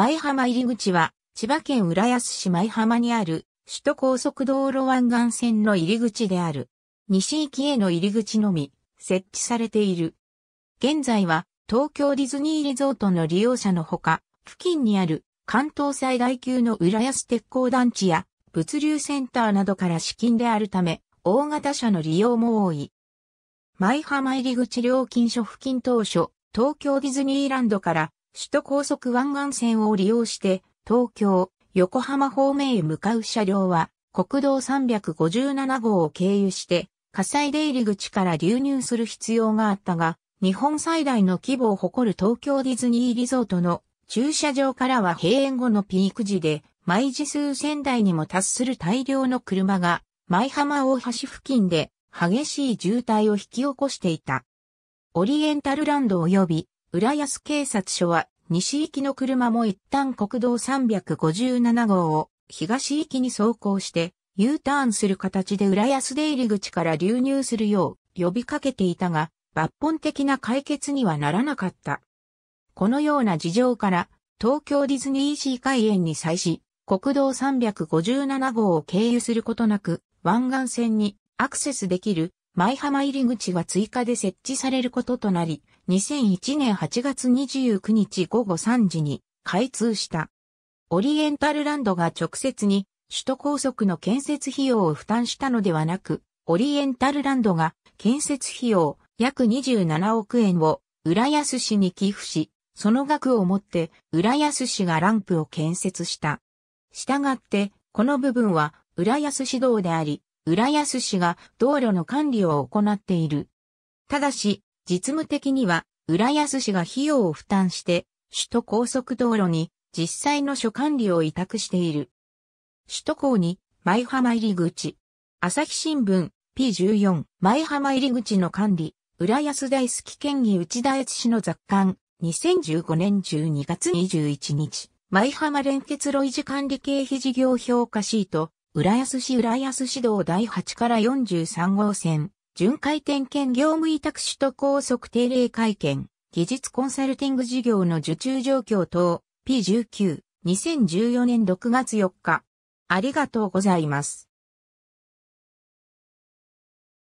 舞浜入口は、千葉県浦安市舞浜にある、首都高速道路湾岸線の入り口である。西行きへの入り口のみ、設置されている。現在は、東京ディズニーリゾートの利用者のほか、付近にある関東最大級の浦安鉄鋼団地や物流センターなどから資金であるため、大型車の利用も多い。舞浜入口料金所付近当初、東京ディズニーランドから首都高速湾岸線を利用して、東京、横浜方面へ向かう車両は、国道357号を経由して、火災出入り口から流入する必要があったが、日本最大の規模を誇る東京ディズニーリゾートの駐車場からは閉園後のピーク時で、毎時数千台にも達する大量の車が、舞浜大橋付近で激しい渋滞を引き起こしていた。オリエンタルランド及び浦安警察署は、西行きの車も一旦国道357号を東行きに走行して U ターンする形で浦安出入り口から流入するよう呼びかけていたが、抜本的な解決にはならなかった。このような事情から、東京ディズニーシー開園に際し、国道357号を経由することなく、湾岸線にアクセスできる舞浜入り口が追加で設置されることとなり、2001年8月29日午後3時に開通した。オリエンタルランドが直接に首都高速の建設費用を負担したのではなく、オリエンタルランドが建設費用約27億円を浦安市に寄付し、その額をもって浦安市がランプを建設した。したがって、この部分は浦安市道であり、浦安市が道路の管理を行っている。ただし、実務的には、浦安市が費用を負担して、首都高速道路に実際の所管理を委託している。首都高に、舞浜入り口。朝日新聞、P14、舞浜入り口の管理、浦安大好き県議内田悦氏の雑感、2015年12月21日、舞浜連結路維持管理経費事業評価シート、浦安市浦安市道第8から43号線、巡回点検業務委託取得高速定例会見、技術コンサルティング事業の受注状況等、P19、2014年6月4日。ありがとうございます。